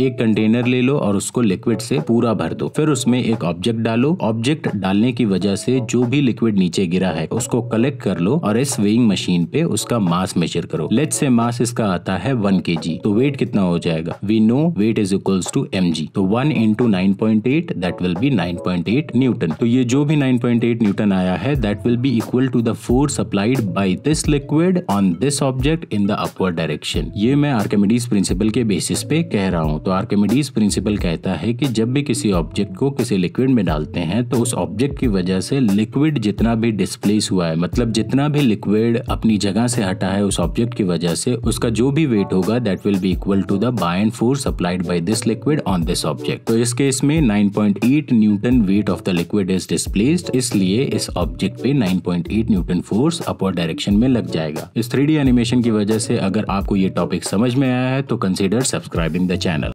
एक कंटेनर ले लो और उसको लिक्विड से पूरा भर दो फिर उसमें एक ऑब्जेक्ट डालो ऑब्जेक्ट डालने की वजह से जो भी लिक्विड नीचे गिरा है उसको कलेक्ट कर लो और इस वेइंग मशीन पे उसका मास मेजर करो लेट से मास इसका आता है वन के तो वेट कितना हो जाएगा we know weight is equals to M तो one into nine point eight that will be nine point eight newton तो ये जो भी नाइन पॉइंट एट न्यूटन आया है that will be equal to the force applied by this liquid on this object in the upward direction ये मैं Archimedes principal के basis पे कह रहा हूँ तो तो आर्किमिडीज प्रिंसिपल कहता है कि जब भी किसी ऑब्जेक्ट को किसी लिक्विड में डालते हैं तो उस ऑब्जेक्ट की वजह से लिक्विड जितना भी डिस्प्लेस हुआ है मतलब जितना भी लिक्विड अपनी जगह से हटा है उस ऑब्जेक्ट की वजह से उसका जो भी वेट होगा that will be equal to the buoyant force applied by this liquid on this object तो इस केस में eight newton weight of the liquid is displaced इसलिए इस ऑब्जेक्ट पे eight newton force upper direction में लग जाएगा इस थ्री एनिमेशन की वजह से अगर आपको ये टॉपिक समझ में आया है तो कंसिडर सब्सक्राइबिंग द चैनल